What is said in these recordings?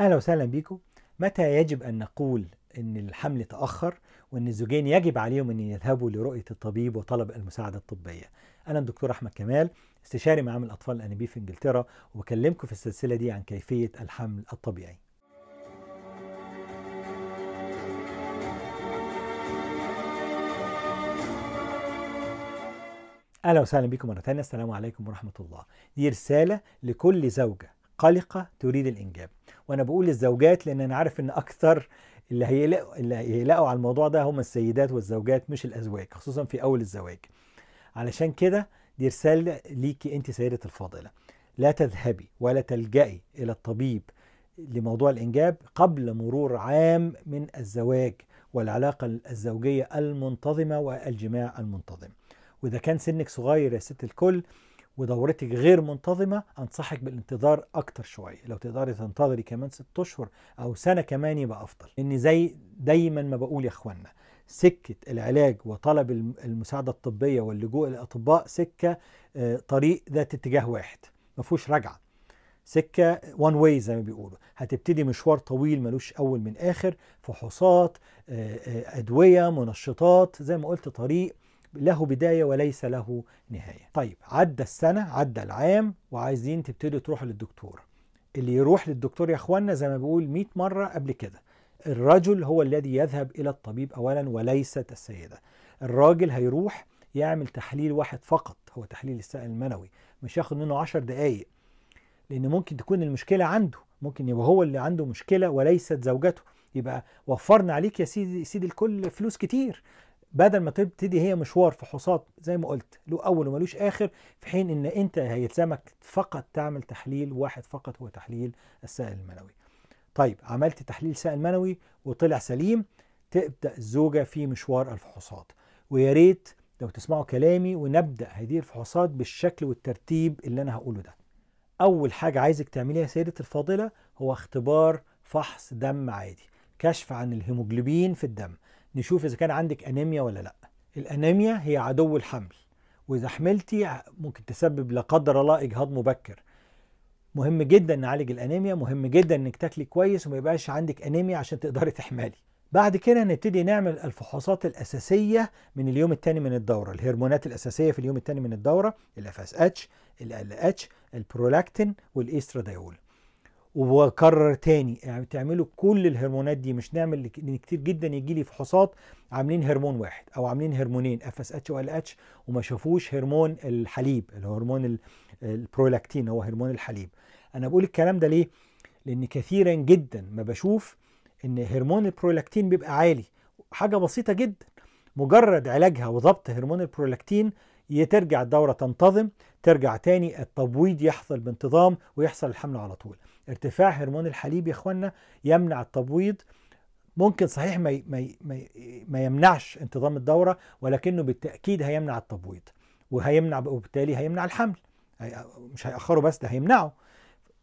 اهلا وسهلا بيكم متى يجب ان نقول ان الحمل تاخر وان الزوجين يجب عليهم ان يذهبوا لرؤيه الطبيب وطلب المساعده الطبيه انا الدكتور احمد كمال استشاري معامل الاطفال الانابيب في انجلترا وبكلمكم في السلسله دي عن كيفيه الحمل الطبيعي اهلا وسهلا بكم مره ثانيه السلام عليكم ورحمه الله دي رساله لكل زوجه قلقة تريد الإنجاب وأنا بقول للزوجات لأن أنا عارف إن أكثر اللي هيقلقوا اللي هيقلقوا على الموضوع ده هم السيدات والزوجات مش الأزواج خصوصا في أول الزواج علشان كده دي رسالة ليكي أنت سيدة الفاضلة لا تذهبي ولا تلجئي إلى الطبيب لموضوع الإنجاب قبل مرور عام من الزواج والعلاقة الزوجية المنتظمة والجماع المنتظم وإذا كان سنك صغير يا ست الكل ودورتك غير منتظمة أنصحك بالانتظار أكتر شوية لو تقدري تنتظري كمان ست أشهر أو سنة كمان يبقى أفضل إن زي دايما ما بقول يا إخوانا سكة العلاج وطلب المساعدة الطبية واللجوء للأطباء سكة آه، طريق ذات اتجاه واحد ما فيهوش رجعة سكة وان واي زي ما بيقولوا هتبتدي مشوار طويل ملوش أول من آخر فحوصات آه، آه، أدوية منشطات زي ما قلت طريق له بداية وليس له نهاية طيب عدى السنة عدى العام وعايزين تبتدوا تروحوا للدكتور اللي يروح للدكتور يا اخوانا زي ما بقول 100 مرة قبل كده الرجل هو الذي يذهب إلى الطبيب أولا وليست السيدة الراجل هيروح يعمل تحليل واحد فقط هو تحليل السائل المنوي مش ياخد منه 10 دقايق لأن ممكن تكون المشكلة عنده ممكن يبقى هو اللي عنده مشكلة وليست زوجته يبقى وفرنا عليك يا سيدي سيدي الكل فلوس كتير بدل ما تبتدي هي مشوار فحوصات زي ما قلت له اول وملوش اخر في حين ان انت هيلزمك فقط تعمل تحليل واحد فقط هو تحليل السائل المنوي طيب عملت تحليل سائل منوي وطلع سليم تبدا الزوجه في مشوار الفحوصات ويا ريت لو تسمعوا كلامي ونبدا هذه الفحوصات بالشكل والترتيب اللي انا هقوله ده اول حاجه عايزك تعمليها سيدة سيدتي الفاضله هو اختبار فحص دم عادي كشف عن الهيموجلوبين في الدم نشوف اذا كان عندك انيميا ولا لا الانيميا هي عدو الحمل واذا حملتي ممكن تسبب لا قدر الله اجهاض مبكر مهم جدا نعالج الانيميا مهم جدا انك تاكلي كويس وما يبقاش عندك انيميا عشان تقدري تحملي بعد كده نبتدي نعمل الفحوصات الأساسية من اليوم الثاني من الدورة الهرمونات الأساسية في اليوم الثاني من الدورة اس اتش ال اتش البرولاكتين والإستراديول وبكرر تاني يعني تعملوا كل الهرمونات دي مش نعمل لان كتير جدا يجي لي فحوصات عاملين هرمون واحد او عاملين هرمونين اف اس اتش وال اتش وما شافوش هرمون الحليب اللي هو هرمون البرولاكتين هو هرمون الحليب انا بقول الكلام ده ليه لان كثيرا جدا ما بشوف ان هرمون البرولاكتين بيبقى عالي حاجه بسيطه جدا مجرد علاجها وضبط هرمون البرولاكتين ترجع الدوره تنتظم ترجع تاني التبويض يحصل بانتظام ويحصل الحمل على طول ارتفاع هرمون الحليب يا اخوانا يمنع التبويض ممكن صحيح ما ما ما يمنعش انتظام الدوره ولكنه بالتاكيد هيمنع التبويض وهيمنع وبالتالي هيمنع الحمل مش هيأخره بس ده هيمنعه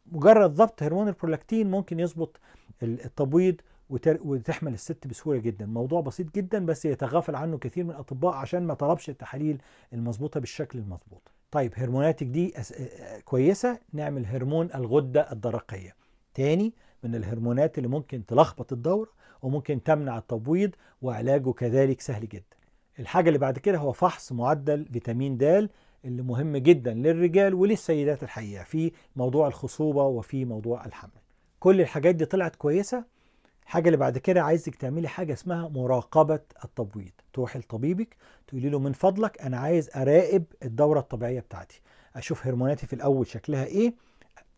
مجرد ضبط هرمون البرولاكتين ممكن يظبط التبويض وتحمل الست بسهوله جدا موضوع بسيط جدا بس يتغافل عنه كثير من الاطباء عشان ما طلبش التحاليل المظبوطه بالشكل المظبوط طيب هرموناتك دي آه، آه، كويسة نعمل هرمون الغدة الدرقية تاني من الهرمونات اللي ممكن تلخبط الدورة وممكن تمنع التبويض وعلاجه كذلك سهل جدا الحاجة اللي بعد كده هو فحص معدل فيتامين د اللي مهم جدا للرجال وللسيدات الحقيقة في موضوع الخصوبة وفي موضوع الحمل كل الحاجات دي طلعت كويسة الحاجه اللي بعد كده عايزك تعملي حاجه اسمها مراقبه التبويض تروحي لطبيبك تقولي له من فضلك انا عايز اراقب الدوره الطبيعيه بتاعتي اشوف هرموناتي في الاول شكلها ايه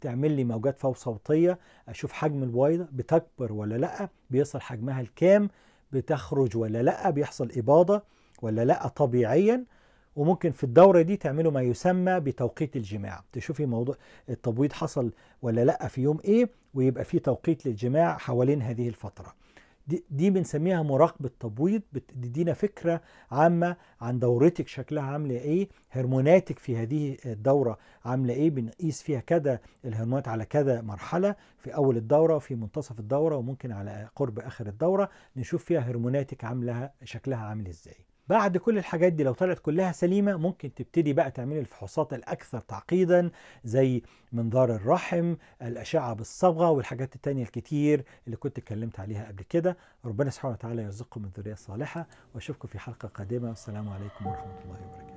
تعمل لي موجات فوق صوتيه اشوف حجم البويضه بتكبر ولا لا بيصل حجمها الكام بتخرج ولا لا بيحصل اباضه ولا لا طبيعيا وممكن في الدورة دي تعملوا ما يسمى بتوقيت الجماع تشوفي موضوع التبويض حصل ولا لأ في يوم إيه ويبقى في توقيت للجماع حوالين هذه الفترة دي, بنسميها مراقبة تبويض بتدينا فكرة عامة عن دورتك شكلها عاملة إيه هرموناتك في هذه الدورة عاملة إيه بنقيس فيها كذا الهرمونات على كذا مرحلة في أول الدورة وفي منتصف الدورة وممكن على قرب آخر الدورة نشوف فيها هرموناتك عاملة شكلها عامل إزاي بعد كل الحاجات دي لو طلعت كلها سليمه ممكن تبتدي بقى تعملي الفحوصات الاكثر تعقيدا زي منظار الرحم الاشعه بالصبغه والحاجات التانية الكتير اللي كنت اتكلمت عليها قبل كده ربنا سبحانه وتعالى يرزقكم من ذريه صالحه واشوفكم في حلقه قادمه والسلام عليكم ورحمه الله وبركاته